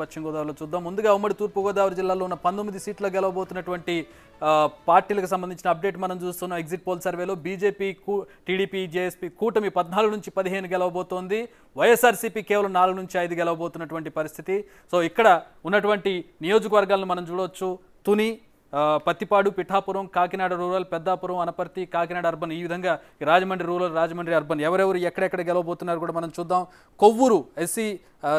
పశ్చిమ గోదావరిలో చూద్దాం ముందుగా ఉమ్మడి తూర్పుగోదావరి జిల్లాలో ఉన్న పంతొమ్మిది సీట్లు గెలవబోతున్నటువంటి పార్టీలకు సంబంధించిన అప్డేట్ మనం చూస్తున్నాం ఎగ్జిట్ పోల్ సర్వేలో బీజేపీ టీడీపీ జేఎస్పీ కూటమి పద్నాలుగు నుంచి పదిహేను గెలవబోతోంది వైఎస్ఆర్సీపీ కేవలం నాలుగు నుంచి ఐదు గెలవబోతున్నటువంటి పరిస్థితి సో ఇక్కడ ఉన్నటువంటి నియోజకవర్గాలను మనం చూడవచ్చు తుని పత్తిపాడు పిఠాపురం కాకినాడ రూరల్ పెద్దాపురం అనపర్తి కాకినాడ అర్బన్ ఈ విధంగా రాజమండ్రి రూరల్ రాజమండ్రి అర్బన్ ఎవరెవరు ఎక్కడెక్కడ గెలవబోతున్నారు కూడా మనం చూద్దాం కొవ్వూరు ఎస్సీ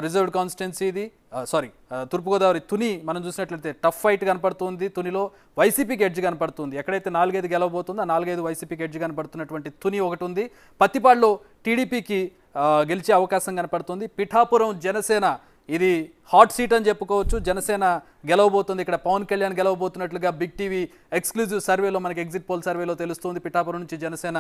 రిజర్వ్డ్ కాన్స్టిట్యున్సీది సారీ తూర్పుగోదావరి తుని మనం చూసినట్లయితే టఫ్ ఫైట్ కనపడుతుంది తునిలో వైసీపీ గెడ్జ్ కనపడుతుంది ఎక్కడైతే నాలుగైదు గెలవబోతుందో ఆ నాలుగైదు వైసీపీ గెడ్జ్ కనపడుతున్నటువంటి తుని ఒకటి ఉంది పత్తిపాడులో టీడీపీకి గెలిచే అవకాశం కనపడుతుంది పిఠాపురం జనసేన ఇది హాట్ సీట్ అని చెప్పుకోవచ్చు జనసేన గెలవబోతుంది ఇక్కడ పవన్ కళ్యాణ్ గెలవబోతున్నట్లుగా బిగ్ టీవీ ఎక్స్క్లూజివ్ సర్వేలో మనకి ఎగ్జిట్ పోల్ సర్వేలో తెలుస్తుంది పిఠాపురం నుంచి జనసేన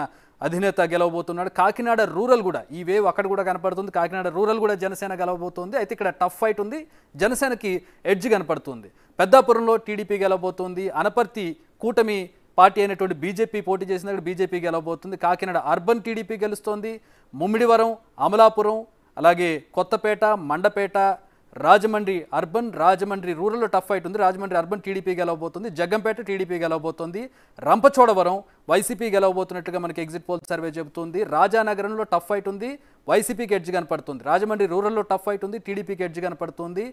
అధినేత గెలవబోతున్నాడు కాకినాడ రూరల్ కూడా ఈ వేవ్ అక్కడ కూడా కనపడుతుంది కాకినాడ రూరల్ కూడా జనసేన గెలవబోతుంది అయితే ఇక్కడ టఫ్ ఫైట్ ఉంది జనసేనకి ఎడ్జ్ కనపడుతుంది పెద్దాపురంలో టీడీపీ గెలవబోతుంది అనపర్తి కూటమి పార్టీ అయినటువంటి బీజేపీ పోటీ చేసిన బీజేపీ గెలవబోతుంది కాకినాడ అర్బన్ టీడీపీ గెలుస్తోంది ముమ్మిడివరం అమలాపురం అలాగే కొత్తపేట మండపేట రాజమండ్రి అర్బన్ రాజమండ్రి రూరల్లో టఫ్ ఫైట్ ఉంది రాజమండ్రి అర్బన్ టీడీపీ గెలవబోతుంది జగ్గంపేట టీడీపీ గెలవబోతుంది రంపచోడవరం వైసీపీ గెలవబోతున్నట్టుగా మనకి ఎగ్జిట్ పోల్ సర్వే చెబుతుంది రాజానగరంలో టఫ్ ఫైట్ ఉంది వైసీపీకి ఎడ్జ్ కనపడుతుంది రాజమండ్రి రూరల్లో టఫ్ ఫైట్ ఉంది టీడీపీకి ఎడ్జ్ కనపడుతుంది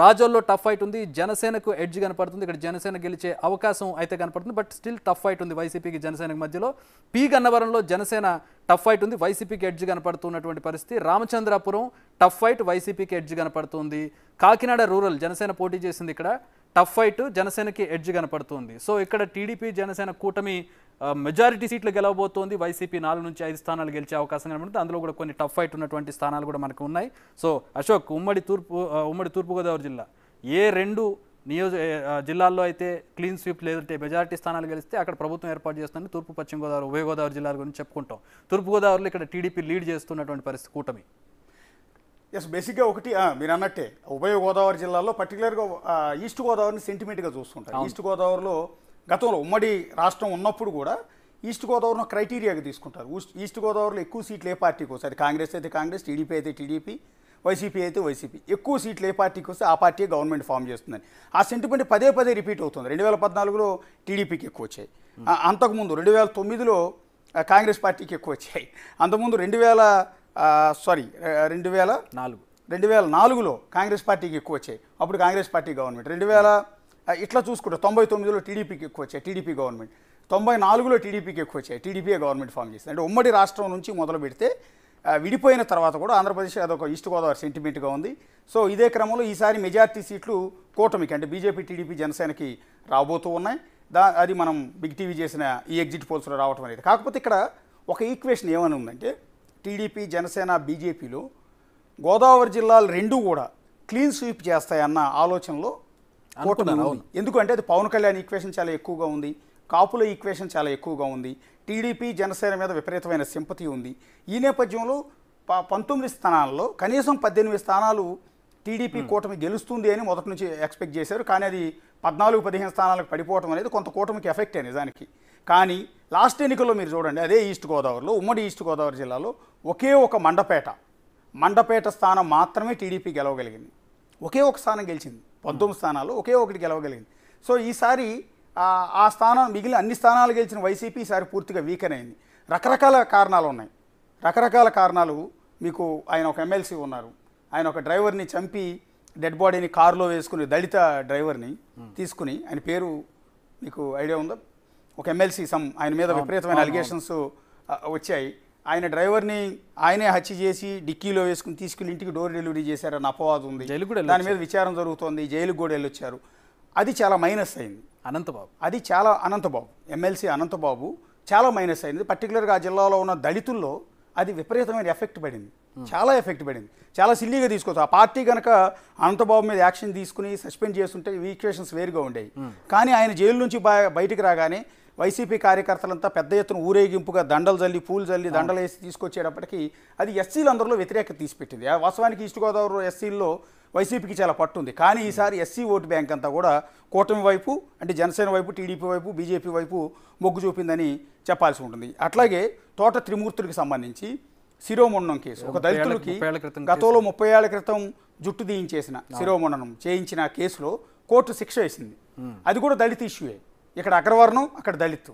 రాజోల్లో టఫ్ ఫైట్ ఉంది జనసేనకు ఎడ్జ్ కనపడుతుంది ఇక్కడ జనసేన గెలిచే అవకాశం అయితే కనపడుతుంది బట్ స్టిల్ టఫ్ ఫైట్ ఉంది వైసీపీకి జనసేనకు మధ్యలో పీ గన్నవరంలో జనసేన టఫ్ ఫైట్ ఉంది వైసీపీకి ఎడ్జ్ కనపడుతున్నటువంటి పరిస్థితి రామచంద్రాపురం టఫ్ ఫైట్ వైసీపీకి ఎడ్జ్ కనపడుతుంది కాకినాడ రూరల్ జనసేన పోటీ చేసింది ఇక్కడ టఫ్ ఫైట్ జనసేనకి ఎడ్జ్ కనపడుతుంది సో ఇక్కడ టీడీపీ జనసేన కూటమి మెజారిటీ సీట్లు గెలవబోతోంది వైసీపీ నాలుగు నుంచి ఐదు స్థానాలు గెలిచే అవకాశం కనబడుతుంది అందులో కూడా కొన్ని టఫ్ ఫైట్ ఉన్నటువంటి స్థానాలు కూడా మనకు ఉన్నాయి సో అశోక్ ఉమ్మడి తూర్పు ఉమ్మడి తూర్పుగోదావరి జిల్లా ఏ రెండు నియోజ జిల్లాల్లో అయితే క్లీన్ స్వీప్ లేదంటే మెజారిటీ స్థానాలు గెలిస్తే అక్కడ ప్రభుత్వం ఏర్పాటు చేస్తుందని తూర్పు పశ్చిమ గోదావరి ఉభయ గోదావరి జిల్లాల గురించి చెప్పుకుంటాం తూర్పుగోదావరిలో ఇక్కడ టీడీపీ లీడ్ చేస్తున్నటువంటి పరిస్థితి కూటమి ఎస్ బేసిక్గా ఒకటి మీరు అన్నట్టే ఉభయ గోదావరి జిల్లాలో పర్టికులర్గా ఈస్ట్ గోదావరిని సెంటిమెంట్గా చూస్తుంటారు ఈస్ట్ గోదావరిలో గతంలో ఉమ్మడి రాష్ట్రం ఉన్నప్పుడు కూడా ఈస్ట్ గోదావరిని క్రైటీరియాగా తీసుకుంటారు ఈస్ట్ గోదావరిలో ఎక్కువ సీట్లు ఏ పార్టీకి వస్తాయి కాంగ్రెస్ అయితే కాంగ్రెస్ టీడీపీ అయితే టీడీపీ వైసీపీ అయితే వైసీపీ ఎక్కువ సీట్లు ఏ పార్టీకి వస్తే ఆ పార్టీ గవర్నమెంట్ ఫామ్ చేస్తుందని ఆ సెంటిమెంట్ పదే పదే రిపీట్ అవుతుంది రెండు వేల పద్నాలుగులో టీడీపీకి ఎక్కువ వచ్చాయి hmm. అంతకుముందు రెండు వేల తొమ్మిదిలో కాంగ్రెస్ పార్టీకి ఎక్కువ వచ్చాయి అంతకుముందు రెండు వేల సారీ రెండు వేల నాలుగు రెండు వేల నాలుగులో కాంగ్రెస్ పార్టీకి ఎక్కువ వచ్చాయి అప్పుడు కాంగ్రెస్ పార్టీ గవర్నమెంట్ రెండు వేల ఇట్లా చూసుకుంటే తొంభై తొమ్మిదిలో టీడీపీకి ఎక్కువ వచ్చాయి టీడీపీ గవర్నమెంట్ తొంభై నాలుగులో టీడీపీకి ఎక్కువ వచ్చాయి టీడీపీఏ గవర్నమెంట్ ఫామ్ చేసింది అంటే ఉమ్మడి రాష్ట్రం నుంచి మొదలు పెడితే విడిపోయిన తర్వాత కూడా ఆంధ్రప్రదేశ్ అదొక ఈస్ట్ గోదావరి సెంటిమెంట్గా ఉంది సో ఇదే క్రమంలో ఈసారి మెజార్టీ సీట్లు కూటమికి అంటే బీజేపీ టీడీపీ జనసేనకి రాబోతూ ఉన్నాయి దా అది మనం బిగ్ టీవీ చేసిన ఈ ఎగ్జిట్ పోల్స్లో రావటం అనేది కాకపోతే ఇక్కడ ఒక ఈక్వేషన్ ఏమని ఉందంటే టీడీపీ జనసేన బీజేపీలు గోదావరి జిల్లాలు రెండు కూడా క్లీన్ స్వీప్ చేస్తాయన్న ఆలోచనలో ఎందుకంటే అది పవన్ కళ్యాణ్ ఈక్వేషన్ చాలా ఎక్కువగా ఉంది కాపుల ఈక్వేషన్ చాలా ఎక్కువగా ఉంది టీడీపీ జనసేన మీద విపరీతమైన సింపతి ఉంది ఈ నేపథ్యంలో ప పంతొమ్మిది స్థానాల్లో కనీసం పద్దెనిమిది స్థానాలు టీడీపీ కూటమి గెలుస్తుంది అని మొదటి నుంచి ఎక్స్పెక్ట్ చేశారు కానీ అది పద్నాలుగు పదిహేను స్థానాలకు పడిపోవడం అనేది కొంత కూటమికి ఎఫెక్ట్ ఎఫెక్టే దానికి కానీ లాస్ట్ ఎన్నికల్లో మీరు చూడండి అదే ఈస్ట్ గోదావరిలో ఉమ్మడి ఈస్ట్ గోదావరి జిల్లాలో ఒకే ఒక మండపేట మండపేట స్థానం మాత్రమే టీడీపీ గెలవగలిగింది ఒకే ఒక స్థానం గెలిచింది పంతొమ్మిది స్థానాలు ఒకే ఒకటి గెలవగలిగింది సో ఈసారి ఆ స్థానం మిగిలిన అన్ని స్థానాలు గెలిచిన వైసీపీ ఈసారి పూర్తిగా వీకెన్ అయింది రకరకాల కారణాలు ఉన్నాయి రకరకాల కారణాలు మీకు ఆయన ఒక ఎమ్మెల్సీ ఉన్నారు ఆయన ఒక డ్రైవర్ని చంపి డెడ్ బాడీని కారులో వేసుకుని దళిత డ్రైవర్ని తీసుకుని ఆయన పేరు మీకు ఐడియా ఉందా ఒక ఎమ్మెల్సీ సమ్ ఆయన మీద విపరీతమైన అలిగేషన్స్ వచ్చాయి ఆయన డ్రైవర్ని ఆయనే హత్య చేసి డిక్కీలో వేసుకుని తీసుకుని ఇంటికి డోర్ డెలివరీ చేశారని అపవాదం ఉంది దాని మీద విచారం జరుగుతోంది జైలుకు కూడా వెళ్ళొచ్చారు అది చాలా మైనస్ అయింది అనంతబాబు అది చాలా అనంతబాబు ఎమ్మెల్సీ అనంతబాబు చాలా మైనస్ అయింది పర్టికులర్గా ఆ జిల్లాలో ఉన్న దళితుల్లో అది విపరీతమైన ఎఫెక్ట్ పడింది చాలా ఎఫెక్ట్ పడింది చాలా సిల్లీగా తీసుకోవచ్చు ఆ పార్టీ కనుక అనంతబాబు మీద యాక్షన్ తీసుకుని సస్పెండ్ చేస్తుంటే ఈక్వేషన్స్ వేరుగా ఉండేవి కానీ ఆయన జైలు నుంచి బయటికి రాగానే వైసీపీ కార్యకర్తలంతా పెద్ద ఎత్తున ఊరేగింపుగా దండలు జల్లి పూలు జల్లి దండలు వేసి తీసుకొచ్చేటప్పటికి అది ఎస్సీలందరిలో వ్యతిరేకత తీసిపెట్టింది వాస్తవానికి ఈస్ట్ గోదావరి ఎస్సీల్లో వైసీపీకి చాలా పట్టుంది కానీ ఈసారి ఎస్సీ ఓటు బ్యాంక్ అంతా కూడా కూటమి వైపు అంటే జనసేన వైపు టీడీపీ వైపు బీజేపీ వైపు మొగ్గు చూపిందని చెప్పాల్సి ఉంటుంది అట్లాగే తోట త్రిమూర్తులకు సంబంధించి శిరోముండం కేసు ఒక దళితులకి గతంలో ముప్పై ఏళ్ల క్రితం జుట్టు దీయించేసిన శిరోముండనం చేయించిన కేసులో కోర్టు శిక్ష వేసింది అది కూడా దళిత ఇష్యూయే ఇక్కడ అగ్రవర్ణం అక్కడ దళితు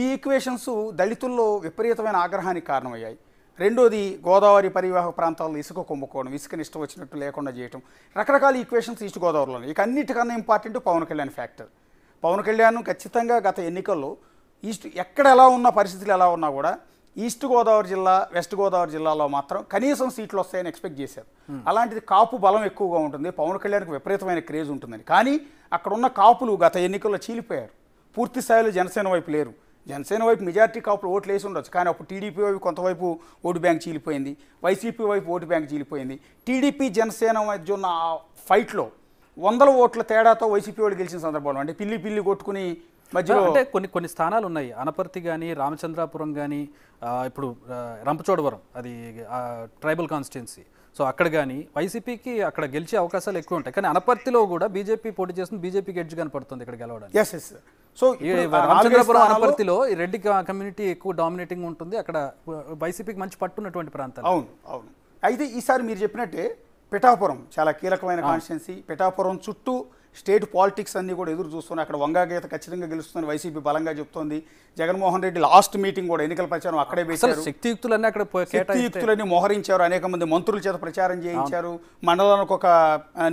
ఈ ఈక్వేషన్స్ దళితుల్లో విపరీతమైన ఆగ్రహానికి కారణమయ్యాయి రెండోది గోదావరి పరివాహక ప్రాంతాల్లో ఇసుక కుంభకోణం ఇసుక ఇష్టం వచ్చినట్టు లేకుండా చేయటం రకరకాల ఈక్వేషన్స్ ఈస్ట్ గోదావరిలో ఇక అన్నిటికన్నా ఇంపార్టెంట్ పవన్ కళ్యాణ్ ఫ్యాక్టర్ పవన్ కళ్యాణ్ ఖచ్చితంగా గత ఎన్నికల్లో ఈస్ట్ ఎక్కడ ఎలా ఉన్న పరిస్థితులు ఎలా ఉన్నా కూడా ఈస్ట్ గోదావరి జిల్లా వెస్ట్ గోదావరి జిల్లాలో మాత్రం కనీసం సీట్లు వస్తాయని ఎక్స్పెక్ట్ చేశారు అలాంటిది కాపు బలం ఎక్కువగా ఉంటుంది పవన్ కళ్యాణ్కి విపరీతమైన క్రేజ్ ఉంటుందని కానీ అక్కడ ఉన్న కాపులు గత ఎన్నికల్లో చీలిపోయారు పూర్తి స్థాయిలో జనసేన వైపు లేరు జనసేన వైపు మెజార్టీ కాపులు ఓట్లు వేసి ఉండొచ్చు కానీ అప్పుడు టీడీపీ వైపు కొంతవైపు ఓటు బ్యాంక్ చీలిపోయింది వైసీపీ వైపు ఓటు బ్యాంక్ చీలిపోయింది టీడీపీ జనసేన మధ్య ఉన్న ఫైట్లో వందల ఓట్ల తేడాతో వైసీపీ వాళ్ళు గెలిచిన సందర్భంలో అంటే పిల్లి పిల్లి కొట్టుకుని మధ్యలో అంటే కొన్ని కొన్ని స్థానాలు ఉన్నాయి అనపర్తి కానీ రామచంద్రాపురం కానీ ఇప్పుడు రంపచోడవరం అది ట్రైబల్ కాన్స్టిట్యున్సీ సో అక్కడ కానీ వైసీపీకి అక్కడ గెలిచే అవకాశాలు ఎక్కువ ఉంటాయి కానీ అనపర్తిలో కూడా బీజేపీ పోటీ చేస్తుంది బీజేపీకి ఎడ్జ్ కనపడుతుంది ఇక్కడ గెలవడానికి ఎస్ ఎస్ సో రామచంద్రపురం అనపర్తిలో రెడ్డి కమ్యూనిటీ ఎక్కువ డామినేటింగ్ ఉంటుంది అక్కడ వైసీపీకి మంచి పట్టున్నటువంటి ప్రాంతాలు అవును అవును అయితే ఈసారి మీరు చెప్పినట్టే పిఠాపురం చాలా కీలకమైన కాన్స్టిట్యున్సీ పిఠాపురం చుట్టూ స్టేట్ పాలిటిక్స్ అన్నీ కూడా ఎదురు చూస్తున్నాయి అక్కడ వంగాగీత ఖచ్చితంగా గెలుస్తుందని వైసీపీ బలంగా చెప్తోంది జగన్మోహన్ రెడ్డి లాస్ట్ మీటింగ్ కూడా ఎన్నికల ప్రచారం అక్కడే పెట్టారు శక్తియుక్తులన్నీ అక్కడ శక్తియుక్తులన్నీ మోహరించారు అనేక మంది మంత్రుల చేత ప్రచారం చేయించారు మండలానికి ఒక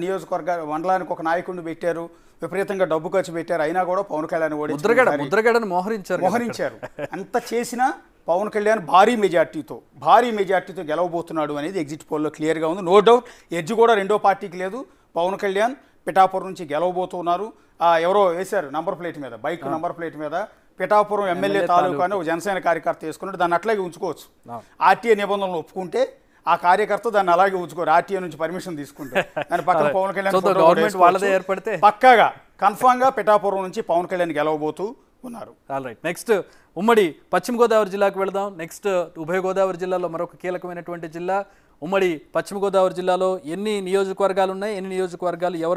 నియోజకవర్గ మండలానికి ఒక నాయకుడిని పెట్టారు విపరీతంగా డబ్బు ఖర్చు పెట్టారు అయినా కూడా పవన్ కళ్యాణ్ ముద్రగడ ముద్రగడను మోహరించారు మోహరించారు అంత చేసినా పవన్ కళ్యాణ్ భారీ మెజార్టీతో భారీ మెజార్టీతో గెలవబోతున్నాడు అనేది ఎగ్జిట్ పోల్లో క్లియర్గా ఉంది నో డౌట్ ఎడ్జ్ కూడా రెండో పార్టీకి లేదు పవన్ కళ్యాణ్ పిఠాపురం నుంచి గెలవబోతున్నారు ఎవరో వేశారు నంబర్ ప్లేట్ మీద బైక్ నంబర్ ప్లేట్ మీద పిఠాపురం ఎమ్మెల్యే తాలూకా ఒక జనసేన కార్యకర్త వేసుకున్నాడు దాన్ని అట్లాగే ఉంచుకోవచ్చు ఆర్టీఏ నిబంధనలు ఒప్పుకుంటే ఆ కార్యకర్త దాన్ని అలాగే ఉంచుకోరు ఆర్టీఏ నుంచి పర్మిషన్ తీసుకుంటే దాని పక్కన పవన్ కళ్యాణ్ ఏర్పడితే పక్కాగా కన్ఫామ్ గా పిఠాపురం నుంచి పవన్ కళ్యాణ్ గెలవబోతూ ఉన్నారు నెక్స్ట్ ఉమ్మడి పశ్చిమ గోదావరి జిల్లాకు వెళదాం నెక్స్ట్ ఉభయ గోదావరి జిల్లాలో మరొక కీలకమైనటువంటి జిల్లా ఉమ్మడి పశ్చిమ గోదావరి జిల్లాలో ఎన్ని నియోజకవర్గాలు ఉన్నాయి ఎన్ని నియోజకవర్గాలు ఎవరు